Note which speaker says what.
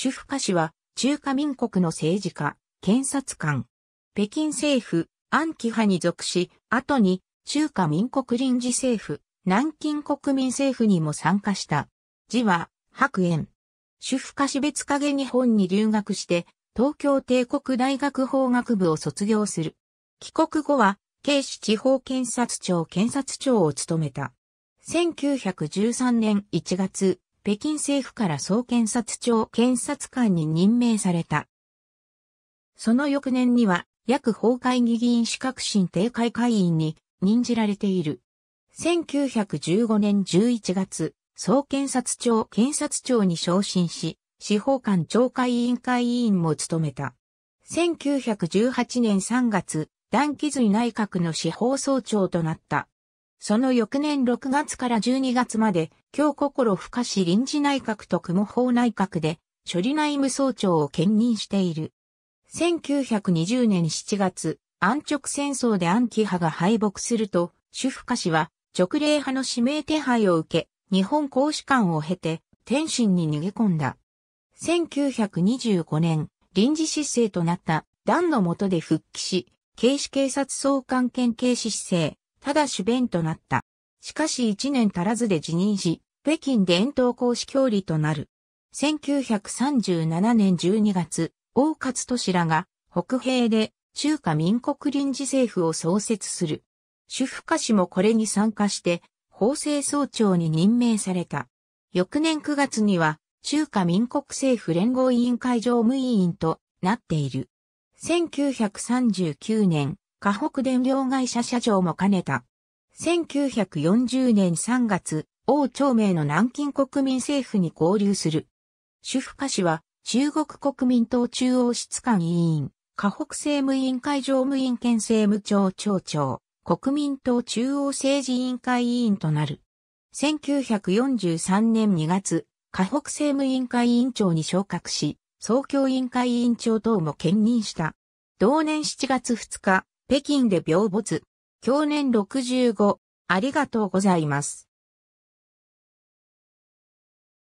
Speaker 1: 主婦家氏は、中華民国の政治家、検察官。北京政府、安徽派に属し、後に、中華民国臨時政府、南京国民政府にも参加した。字は、白円。主婦家氏別影日本に留学して、東京帝国大学法学部を卒業する。帰国後は、警視地方検察庁検察庁を務めた。1913年1月、北京政府から総検察庁検察官に任命された。その翌年には、約法会議議員資格審定会会員に任じられている。1915年11月、総検察庁検察庁に昇進し、司法官懲戒委員会委員も務めた。1918年3月、段気髄内閣の司法総長となった。その翌年6月から12月まで、京心深市臨時内閣と雲法内閣で、処理内務総長を兼任している。1920年7月、安直戦争で安徽派が敗北すると、主婦家氏は直令派の指名手配を受け、日本公使館を経て、天津に逃げ込んだ。1925年、臨時失政となった段の下で復帰し、警視警察総監兼警視姿勢、ただ主弁となった。しかし1年足らずで辞任し、北京で遠投公使協理となる。1937年12月、大勝利らが北平で中華民国臨時政府を創設する。主婦家氏もこれに参加して法制総長に任命された。翌年9月には中華民国政府連合委員会常務委員となっている。1939年、河北電量会社社長も兼ねた1940年3月、王長明の南京国民政府に合流する。主婦家氏は、中国国民党中央室官委員、河北政務委員会常務委員兼政務庁長長、国民党中央政治委員会委員となる。1943年2月、河北政務委員会委員長に昇格し、総教委員会委員長等も兼任した。同年7月2日、北京で病没。去年65、ありがとうございます。